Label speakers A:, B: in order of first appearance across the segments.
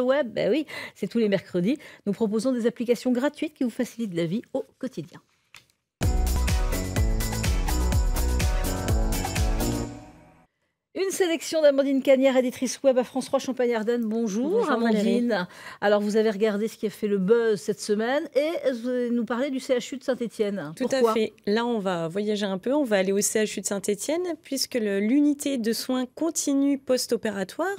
A: web, ben bah oui, c'est tous les mercredis. Nous proposons des applications gratuites qui vous facilitent la vie au quotidien. Une sélection d'Amandine Cagnard, éditrice web à France 3 Champagne-Ardenne. Bonjour, Amandine. Alors vous avez regardé ce qui a fait le buzz cette semaine et vous allez nous parler du CHU de Saint-Étienne. Tout à fait.
B: Là, on va voyager un peu, on va aller au CHU de saint etienne puisque l'unité de soins continue post-opératoire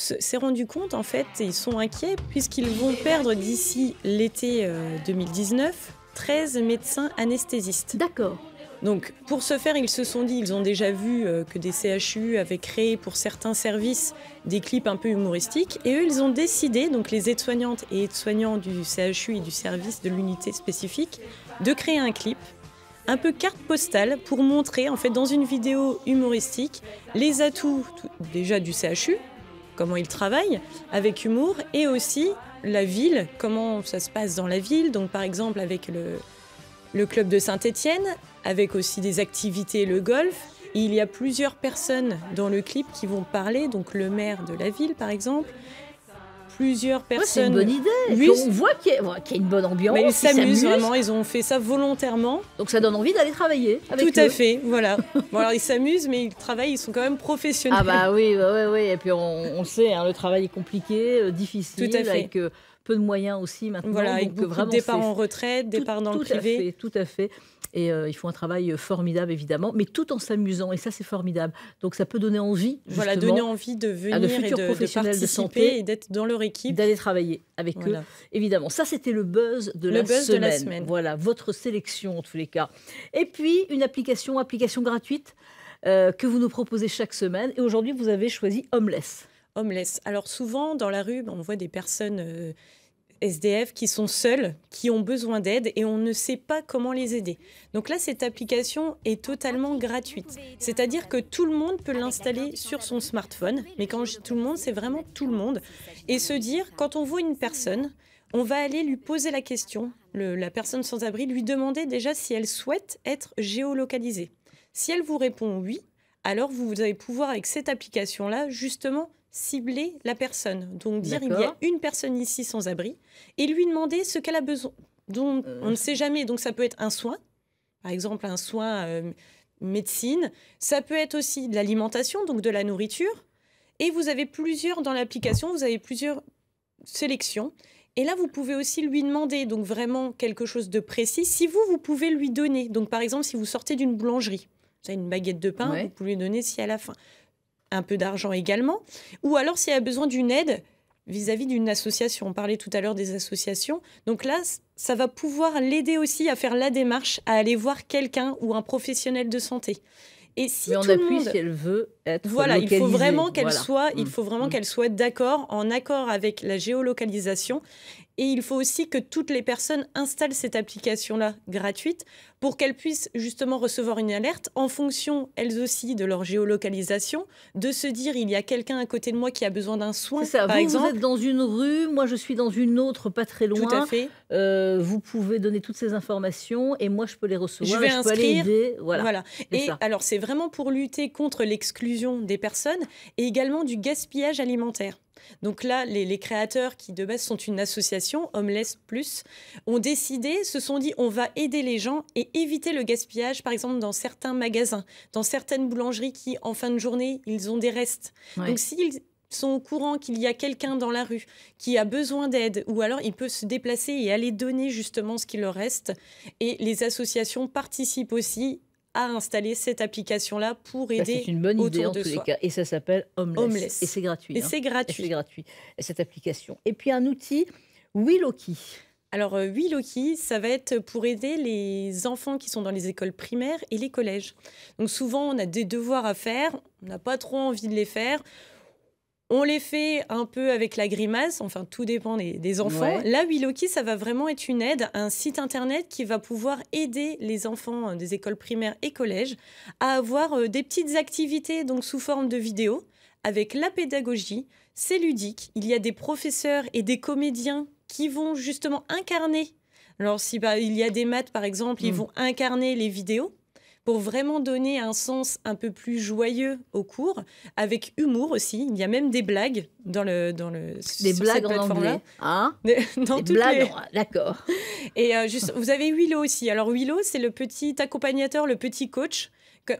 B: s'est rendu compte, en fait, et ils sont inquiets puisqu'ils vont perdre d'ici l'été 2019 euh, 13 médecins anesthésistes. D'accord. Donc pour ce faire, ils se sont dit, ils ont déjà vu euh, que des CHU avaient créé pour certains services des clips un peu humoristiques, et eux, ils ont décidé, donc les aides-soignantes et aides-soignants du CHU et du service de l'unité spécifique, de créer un clip un peu carte postale pour montrer, en fait, dans une vidéo humoristique, les atouts déjà du CHU, comment ils travaillent avec humour et aussi la ville, comment ça se passe dans la ville. Donc par exemple avec le, club de Saint-Étienne, avec aussi des activités, le golf. il y a plusieurs personnes dans le clip qui vont parler, donc le maire de la ville par exemple, plusieurs personnes. c'est une bonne idée. Lui, on voit qu'il y, a... une bonne ambiance. ils s'amusent vraiment, ils ont fait ça volontairement. Donc ça donne envie d'aller travailler. Avec Tout à fait, voilà. bon, alors ils s'amusent, mais ils travaillent, ils sont quand même professionnels. Ah bah
A: oui, oui, bah oui. Et puis on, on sait, hein, le travail est compliqué, euh, difficile. Tout à fait. Avec, euh, peu de moyens aussi maintenant. Voilà, donc vraiment, départs en retraite, départs dans le privé. À fait, tout à fait. Et euh, ils font un travail euh, formidable, évidemment, mais tout en s'amusant. Et ça, c'est formidable. Donc, ça peut donner envie. Voilà, donner envie
B: de venir à de et de, professionnels de, santé et d'être dans leur
A: équipe. D'aller travailler avec eux. Évidemment, ça, c'était le buzz, de, le la buzz semaine. de la semaine. Voilà, votre sélection, en tous les cas. Et puis, une application, application gratuite, euh, que vous
B: nous proposez chaque semaine. Et aujourd'hui, vous avez choisi Homeless homeless. Alors souvent, dans la rue, on voit des personnes euh, SDF qui sont seules, qui ont besoin d'aide et on ne sait pas comment les aider. Donc là, cette application est totalement gratuite. C'est-à-dire que tout le monde peut l'installer sur son smartphone, mais quand je dis tout le monde, c'est vraiment tout le monde. Et se dire, quand on voit une personne, on va aller lui poser la question, la personne sans abri, lui demander déjà si elle souhaite être géolocalisée. Si elle vous répond oui, alors vous allez pouvoir avec cette application-là justement cibler la personne. Donc dire il y a une personne ici sans abri et lui demander ce qu'elle a besoin. Donc euh. on ne sait jamais. Donc ça peut être un soin, par exemple un soin euh, médecine. Ça peut être aussi de l'alimentation, donc de la nourriture. Et vous avez plusieurs dans l'application, vous avez plusieurs sélections. Et là, vous pouvez aussi lui demander donc vraiment quelque chose de précis. Si vous, vous pouvez lui donner. Donc par exemple, si vous sortez d'une boulangerie, vous avez une baguette de pain, vous pouvez lui donner si à la fin un peu d'argent également, ou alors s'il a besoin d'une aide vis-à-vis d'une association. On parlait tout à l'heure des associations. Donc là, ça va pouvoir l'aider aussi à faire la démarche, à aller voir quelqu'un ou un professionnel de santé. Et si tout le monde... si elle veut être Voilà, il faut vraiment qu'elle soit, il mm. faut vraiment mm. qu'elle soit d'accord, en accord avec la géolocalisation. Et il faut aussi que toutes les personnes installent cette application-là gratuite pour qu'elles puissent justement recevoir une alerte en fonction, elles aussi, de leur géolocalisation, de se dire il y a quelqu'un à côté de moi qui a besoin d'un soin. par vous, exemple. êtes
A: dans une rue, moi je suis dans une autre, pas très loin. Tout à fait. Euh, vous pouvez donner toutes ces informations
B: et moi je peux les recevoir. Je vais inscrire. Voilà. Et alors c'est vraiment pour lutter contre l'exclusion des personnes et également du gaspillage alimentaire. Donc là, les, créateurs qui de base sont une association, Homeless Plus, ont décidé, se sont dit, on va aider les gens et éviter le gaspillage, par exemple, dans certains magasins, dans certaines boulangeries qui, en fin de journée, ils ont des restes. Donc s'ils sont au courant qu'il y a quelqu'un dans la rue qui a besoin d'aide, ou alors il peut se déplacer et aller donner justement ce qui leur reste. Et les associations participent aussi à installer cette application-là pour bah, aider C'est une bonne idée en tous les cas. Et
A: ça s'appelle Homeless. Et c'est gratuit. Et hein. c'est gratuit. Et gratuit, cette application. Et puis un outil, Willoki.
B: Alors, euh, Willoki, ça va être pour aider les enfants qui sont dans les écoles primaires et les collèges. Donc souvent, on a des devoirs à faire, on n'a pas trop envie de les faire on les fait un peu avec la grimace, enfin tout dépend des, enfants. La Là, Willoki, ça va vraiment être une aide, un site internet qui va pouvoir aider les enfants euh, des écoles primaires et collèges à avoir euh, des petites activités, donc sous forme de vidéos, avec la pédagogie. C'est ludique, il y a des professeurs et des comédiens qui vont justement incarner. Alors si bah, il y a des maths par exemple, ils mm. vont incarner les vidéos pour vraiment donner un sens un peu plus joyeux au cours, avec humour aussi. Il y a même des blagues dans le dans le des blagues en anglais, des,
A: hein dans des blagues, ah, d'accord.
B: Et euh, juste, vous avez Willow aussi. Alors Willow, c'est le petit accompagnateur, le petit coach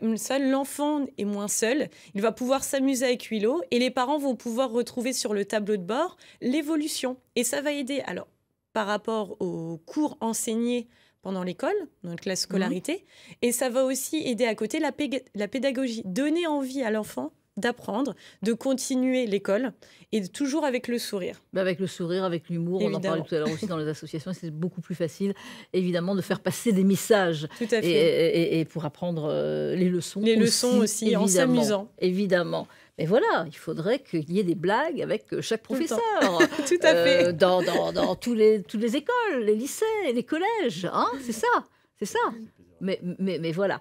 B: comme ça, l'enfant est moins seul. Il va pouvoir s'amuser avec Willow et les parents vont pouvoir retrouver sur le tableau de bord l'évolution. Et ça va aider. Alors, par rapport aux cours enseignés pendant l'école, donc la mhm. scolarité. Et ça va aussi aider à côté la pédagogie, donner envie à l'enfant d'apprendre, de continuer l'école et toujours avec le sourire.
A: Mais bah, avec le sourire, avec l'humour, on en parlait tout à l'heure aussi dans les associations, c'est beaucoup plus facile évidemment de faire passer des messages. Et, pour apprendre euh, les leçons. Les aussi, leçons aussi, en s'amusant. Évidemment. Mais voilà, il faudrait qu'il y ait des blagues avec euh, chaque professeur. Tout, à fait. Euh, dans, toutes les écoles, les lycées, les collèges. Hein c'est ça, c'est ça. mais voilà,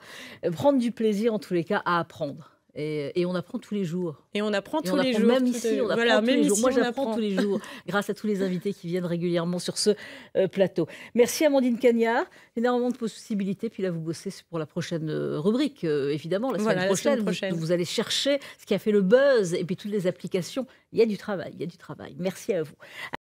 A: prendre du plaisir en tous les cas à apprendre. Et, on apprend tous les jours. Et on apprend tous les jours. Même ici, on apprend tous les jours. Moi, j'apprends tous les jours grâce à tous les invités qui viennent régulièrement sur ce euh, plateau. Merci Amandine Cagnard. Énormément de possibilités. Puis là, vous bossez pour la prochaine euh, rubrique, euh, évidemment. La semaine, prochaine, la prochaine. Vous, vous, allez chercher ce qui a fait le buzz et puis toutes les applications. Il y a du travail, il y a du travail. Merci à vous.